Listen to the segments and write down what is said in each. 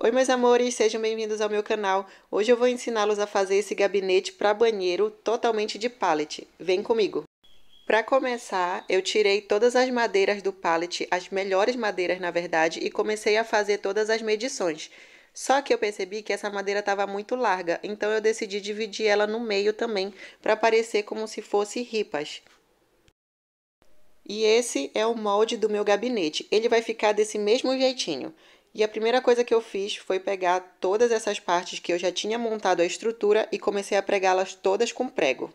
Oi meus amores, sejam bem-vindos ao meu canal. Hoje eu vou ensiná-los a fazer esse gabinete para banheiro totalmente de pallet. Vem comigo! Para começar, eu tirei todas as madeiras do pallet, as melhores madeiras na verdade, e comecei a fazer todas as medições. Só que eu percebi que essa madeira estava muito larga, então eu decidi dividir ela no meio também, para parecer como se fosse ripas. E esse é o molde do meu gabinete, ele vai ficar desse mesmo jeitinho. E a primeira coisa que eu fiz foi pegar todas essas partes que eu já tinha montado a estrutura e comecei a pregá-las todas com prego.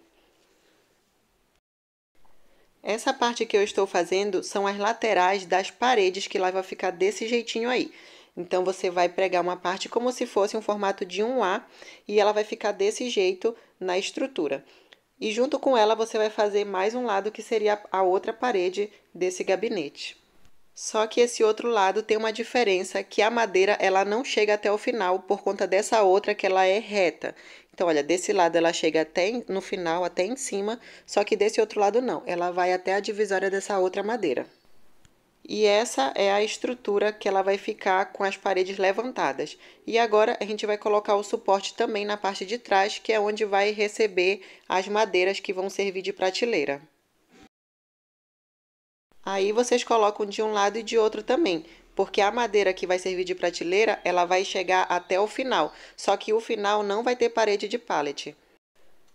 Essa parte que eu estou fazendo são as laterais das paredes que lá vai ficar desse jeitinho aí. Então, você vai pregar uma parte como se fosse um formato de um A e ela vai ficar desse jeito na estrutura. E junto com ela, você vai fazer mais um lado que seria a outra parede desse gabinete. Só que esse outro lado tem uma diferença, que a madeira ela não chega até o final por conta dessa outra que ela é reta. Então, olha, desse lado ela chega até no final, até em cima, só que desse outro lado não, ela vai até a divisória dessa outra madeira. E essa é a estrutura que ela vai ficar com as paredes levantadas. E agora a gente vai colocar o suporte também na parte de trás, que é onde vai receber as madeiras que vão servir de prateleira. Aí vocês colocam de um lado e de outro também, porque a madeira que vai servir de prateleira, ela vai chegar até o final, só que o final não vai ter parede de pallet.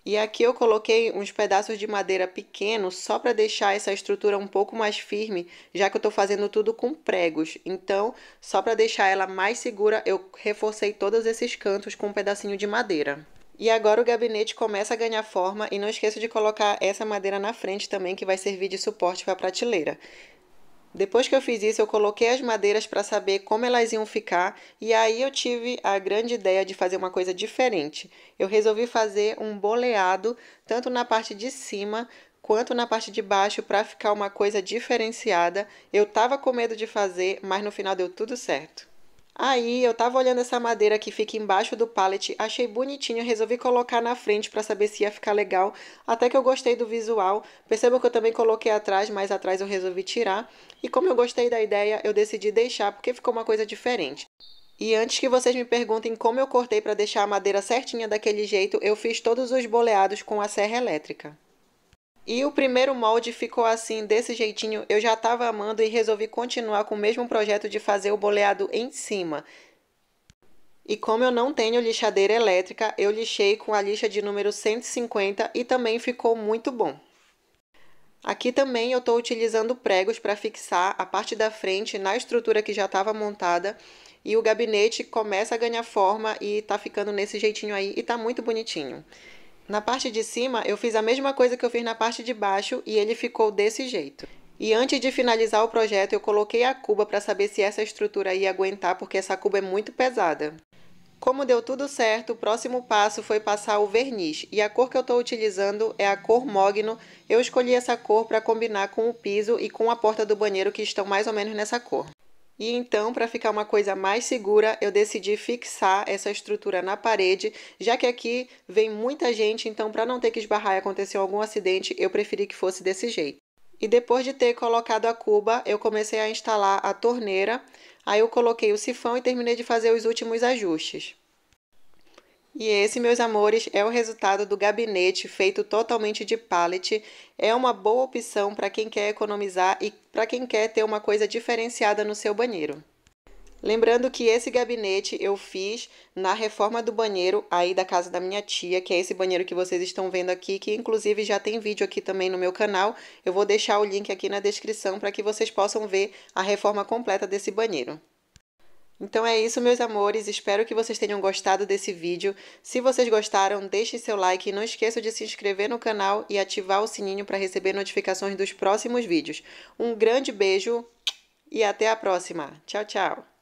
E aqui eu coloquei uns pedaços de madeira pequenos só para deixar essa estrutura um pouco mais firme, já que eu estou fazendo tudo com pregos. Então, só para deixar ela mais segura, eu reforcei todos esses cantos com um pedacinho de madeira. E agora o gabinete começa a ganhar forma e não esqueça de colocar essa madeira na frente também que vai servir de suporte para a prateleira. Depois que eu fiz isso, eu coloquei as madeiras para saber como elas iam ficar e aí eu tive a grande ideia de fazer uma coisa diferente. Eu resolvi fazer um boleado tanto na parte de cima quanto na parte de baixo para ficar uma coisa diferenciada. Eu tava com medo de fazer, mas no final deu tudo certo. Aí eu tava olhando essa madeira que fica embaixo do pallet, achei bonitinha, resolvi colocar na frente para saber se ia ficar legal. Até que eu gostei do visual. Perceba que eu também coloquei atrás, mas atrás eu resolvi tirar. E como eu gostei da ideia, eu decidi deixar porque ficou uma coisa diferente. E antes que vocês me perguntem como eu cortei para deixar a madeira certinha daquele jeito, eu fiz todos os boleados com a serra elétrica. E o primeiro molde ficou assim, desse jeitinho, eu já estava amando e resolvi continuar com o mesmo projeto de fazer o boleado em cima. E como eu não tenho lixadeira elétrica, eu lixei com a lixa de número 150 e também ficou muito bom. Aqui também eu estou utilizando pregos para fixar a parte da frente na estrutura que já estava montada e o gabinete começa a ganhar forma e está ficando nesse jeitinho aí e está muito bonitinho. Na parte de cima, eu fiz a mesma coisa que eu fiz na parte de baixo e ele ficou desse jeito. E antes de finalizar o projeto, eu coloquei a cuba para saber se essa estrutura ia aguentar, porque essa cuba é muito pesada. Como deu tudo certo, o próximo passo foi passar o verniz, e a cor que eu estou utilizando é a cor Mogno. Eu escolhi essa cor para combinar com o piso e com a porta do banheiro, que estão mais ou menos nessa cor. E então, para ficar uma coisa mais segura, eu decidi fixar essa estrutura na parede, já que aqui vem muita gente, então para não ter que esbarrar e acontecer algum acidente, eu preferi que fosse desse jeito. E depois de ter colocado a cuba, eu comecei a instalar a torneira, aí eu coloquei o sifão e terminei de fazer os últimos ajustes. E esse, meus amores, é o resultado do gabinete feito totalmente de pallet. É uma boa opção para quem quer economizar e para quem quer ter uma coisa diferenciada no seu banheiro. Lembrando que esse gabinete eu fiz na reforma do banheiro aí da casa da minha tia, que é esse banheiro que vocês estão vendo aqui, que inclusive já tem vídeo aqui também no meu canal. Eu vou deixar o link aqui na descrição para que vocês possam ver a reforma completa desse banheiro. Então é isso, meus amores. Espero que vocês tenham gostado desse vídeo. Se vocês gostaram, deixe seu like e não esqueça de se inscrever no canal e ativar o sininho para receber notificações dos próximos vídeos. Um grande beijo e até a próxima. Tchau, tchau!